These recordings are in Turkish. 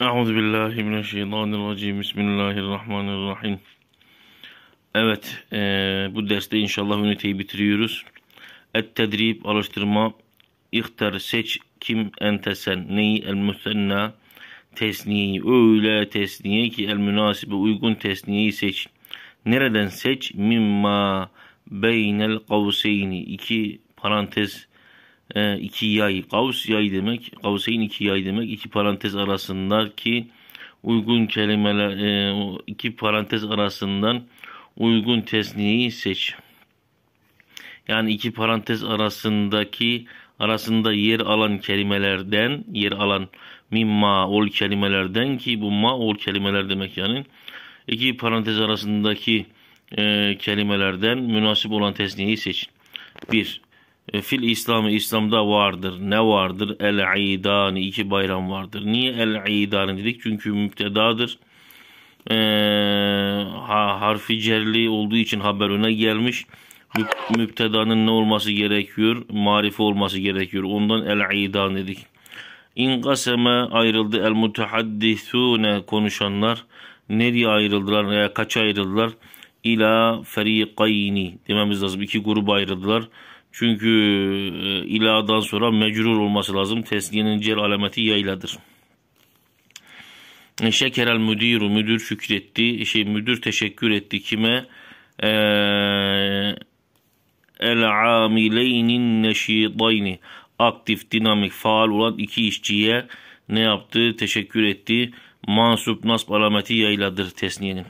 Euzu billahi mineşşeytanirracim. Bismillahirrahmanirrahim. Evet, e, bu derste inşallah üniteyi bitiriyoruz. Et tedrib alıştırma. İhtar seç kim entesen neyi el müsenna tesniyeyi öyle tesniye ki el münasibe uygun tesniyeyi seç. Nereden seç? Mimma beynel kavseyni iki parantez e, iki yay, kavs yay demek, kavseyn iki yay demek, iki parantez arasındaki uygun kelimeler, e, iki parantez arasından uygun tesniyi seç. Yani iki parantez arasındaki arasında yer alan kelimelerden yer alan mimma ol kelimelerden ki bu ma ol kelimeler demek yani iki parantez arasındaki e, kelimelerden münasip olan tesniyi seç. 1. E, fil İslam'ı İslam'da vardır. Ne vardır? El-İdan iki bayram vardır. Niye El-İdan dedik? Çünkü müptedadır. Ee, harfi cerli olduğu için haber öne gelmiş. müptedanın ne olması gerekiyor? Marife olması gerekiyor. Ondan El-İdan dedik. İnkaseme ayrıldı el-mutehaddisune konuşanlar. Nereye ayrıldılar veya kaç ayrıldılar? İla ferikayni dememiz lazım. İki grup ayrıldılar. Çünkü e, iladan sonra mecrur olması lazım. Tesniyenin cer alameti ya e, Şekerel müdiru müdür şükretti. Şey müdür teşekkür etti kime? Ee, el amileynin neşidayni. Aktif, dinamik, faal olan iki işçiye ne yaptı? Teşekkür etti. Mansup nasb alameti yayladır tesniyenin.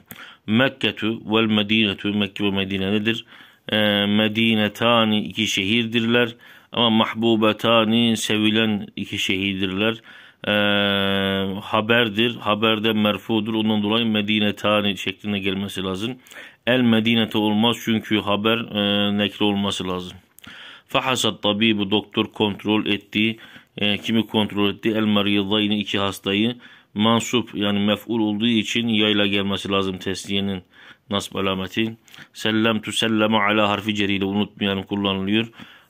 Mekketu vel medinetu Mekke ve Medine nedir? e, medinetani iki şehirdirler ama mahbubetani sevilen iki şehirdirler. E, haberdir. Haberde merfudur. Ondan dolayı medinetani şeklinde gelmesi lazım. El medinete olmaz çünkü haber e, nekre olması lazım. Fahasat bu doktor kontrol etti. E, kimi kontrol etti? El mariyadayni iki hastayı. Mansup yani mef'ul olduğu için yayla gelmesi lazım tesliyenin nasb alameti. Sellem tu sellemu ala harfi ceriyle unutmayalım kullanılıyor.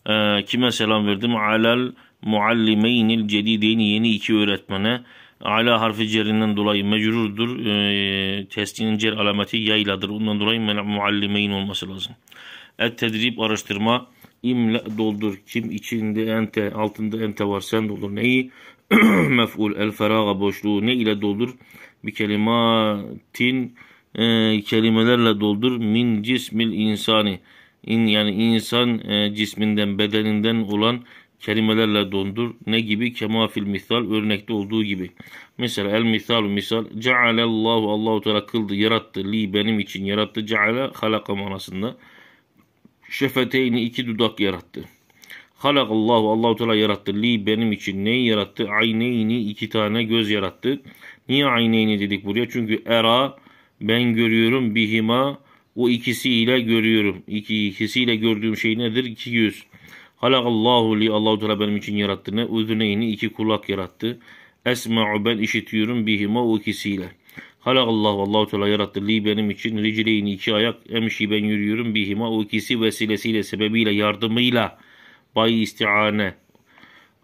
E, kime selam verdim? Alal muallimeynil cedideyni yeni iki öğretmene. Ala harfi cerinden dolayı mecrurdur. E, ee, testinin cer alameti yayladır. Ondan dolayı muallimeyn olması lazım. Et tedrib araştırma. İmle doldur. Kim içinde ente altında ente var sen doldur. Neyi? mef'ul el feraga boşluğu ne ile doldur? Bir kelimatin e, kelimelerle doldur. Min cismil insani. İn, yani insan e, cisminden, bedeninden olan kelimelerle dondur. Ne gibi? Kemafil misal örnekte olduğu gibi. Mesela el misal misal. Cealallahu Allahu allahu Teala kıldı, yarattı. Li benim için yarattı. Ceale halaka manasında. Şefeteyni iki dudak yarattı. Halakallahu Allahu Teala yarattı. Li benim için neyi yarattı? Ayneyni iki tane göz yarattı. Niye ayneyni dedik buraya? Çünkü era ben görüyorum bihima o ikisiyle görüyorum. İki, ikisiyle gördüğüm şey nedir? İki yüz. Halakallahu li Allahu Teala benim için yarattı ne? Uzuneyni iki kulak yarattı. Esma'u ben işitiyorum bihima o ikisiyle. Halakallahu Allahu Teala yarattı li benim için ricileyni iki ayak emşi ben yürüyorum bihima o ikisi vesilesiyle sebebiyle yardımıyla bay istiane.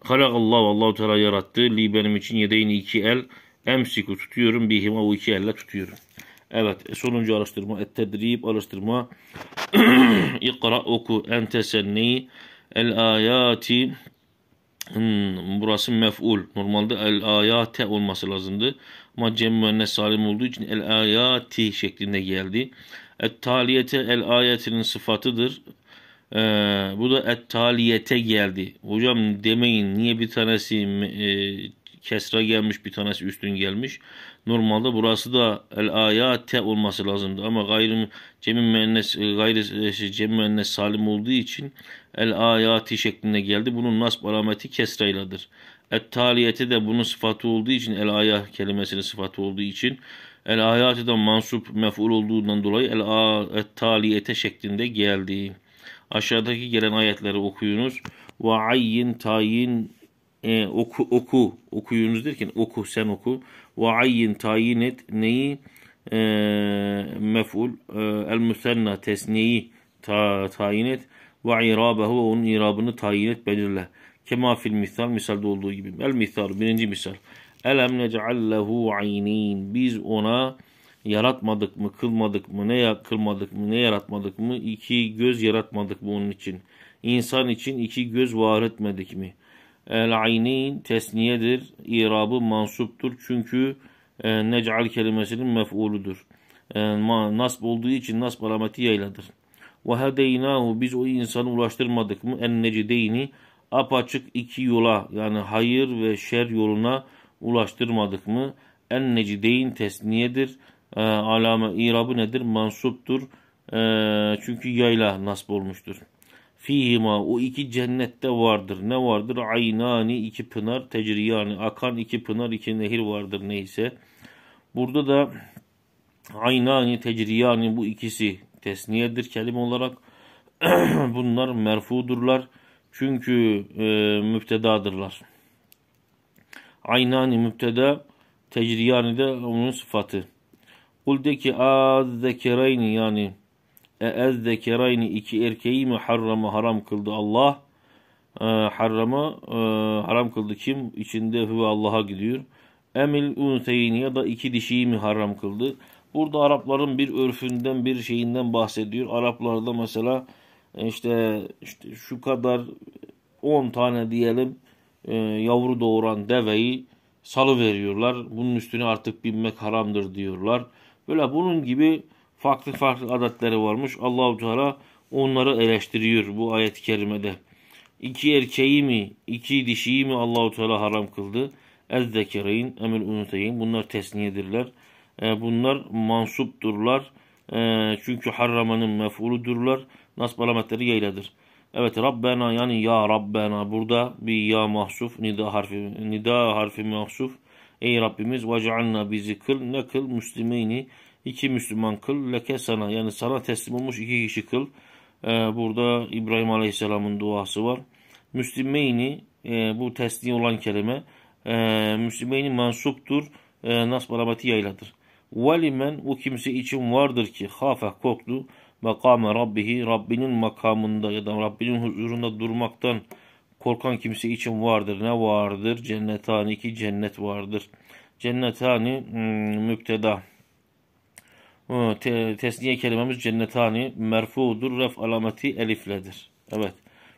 Halakallahu Allahu Teala yarattı li benim için yedeyni iki el emsiku tutuyorum bihima o iki elle tutuyorum. Evet e, sonuncu araştırma. Et tedrib araştırma. İkra oku. Ente senni. El ayati. Hmm, burası mef'ul. Normalde el ayate olması lazımdı. Ama cem müennes salim olduğu için el ayati şeklinde geldi. Et taliyete el ayetinin sıfatıdır. Ee, bu da et taliyete geldi. Hocam demeyin niye bir tanesi e, kesra gelmiş bir tanesi üstün gelmiş. Normalde burası da el aya ayate olması lazımdı ama gayrı cem müennes e, gayrı e, şey, cem müennes salim olduğu için el aya ayati şeklinde geldi. Bunun nasb alameti kesrayladır. Et taliyeti de bunun sıfatı olduğu için el aya kelimesinin sıfatı olduğu için el ayati de mansup mef'ul olduğundan dolayı el et taliyete şeklinde geldi. Aşağıdaki gelen ayetleri okuyunuz. Ve ayin tayin e, oku oku okuyunuz derken oku sen oku ve ayyin tayin et neyi e, mef'ul e, el müsenna tesneyi ta, tayin et ve irabehu onun irabını tayin et belirle. Kema fil misal misalde olduğu gibi. El misal birinci misal. Elem nec'al lehu aynin. Biz ona yaratmadık mı, kılmadık mı, ne kılmadık mı, ne yaratmadık mı? iki göz yaratmadık mı onun için? İnsan için iki göz var etmedik mi?'' El-ayneyn tesniyedir. İrabı mansuptur. Çünkü e, nec'al kelimesinin mef'uludur. E, nasb olduğu için nasb alameti yayladır. Ve hedeynahu biz o insanı ulaştırmadık mı? En necideyni apaçık iki yola yani hayır ve şer yoluna ulaştırmadık mı? En necideyn tesniyedir. E, alame irabı nedir? Mansuptur. E, çünkü yayla nasb olmuştur. Fihima o iki cennette vardır. Ne vardır? Aynani iki pınar, tecriyani akan iki pınar, iki nehir vardır neyse. Burada da aynani, tecriyani bu ikisi tesniyedir kelime olarak. Bunlar merfudurlar. Çünkü e, müptedadırlar. Aynani müpteda, tecriyani de onun sıfatı. Kul de ki yani ezzekerayni iki erkeği mi harrama haram kıldı Allah. E, harrama e, haram kıldı kim? İçinde hüve Allah'a gidiyor. Emil unseyni ya da iki dişiyi mi haram kıldı? Burada Arapların bir örfünden bir şeyinden bahsediyor. Araplarda mesela e, işte, işte şu kadar 10 tane diyelim e, yavru doğuran deveyi salı veriyorlar. Bunun üstüne artık binmek haramdır diyorlar. Böyle bunun gibi farklı farklı adetleri varmış. Allahu Teala onları eleştiriyor bu ayet-i kerimede. İki erkeği mi, iki dişiyi mi Allahu Teala haram kıldı? Ez-zekereyn, emil unutayım. Bunlar tesniyedirler. E, bunlar mansupturlar. E, çünkü harramanın mef'uludurlar. Nasb alametleri yeyledir. Evet Rabbena yani ya Rabbena burada bir ya mahsuf nida harfi nida harfi mahsuf. Ey Rabbimiz ve bizi kıl ne kıl müslimeyni iki Müslüman kıl. Leke sana yani sana teslim olmuş iki kişi kıl. Ee, burada İbrahim Aleyhisselam'ın duası var. Müslümeyni e, bu teslim olan kelime e, Müslümeyni mansuptur. E, nasb alamati yayladır. Velimen o kimse için vardır ki hafe korktu makame rabbihi Rabbinin makamında ya da Rabbinin huzurunda durmaktan korkan kimse için vardır. Ne vardır? Cennetani ki cennet vardır. Cennetani hmm, müpteda Te, tesniye kelimemiz cennetani merfudur. Ref alameti elifledir. Evet.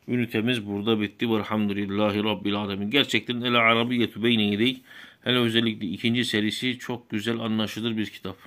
Ünitemiz burada bitti. Velhamdülillahi Rabbil Alemin. Gerçekten El Arabiyetü Beyni Yedeyk. Hele özellikle ikinci serisi çok güzel anlaşılır bir kitap.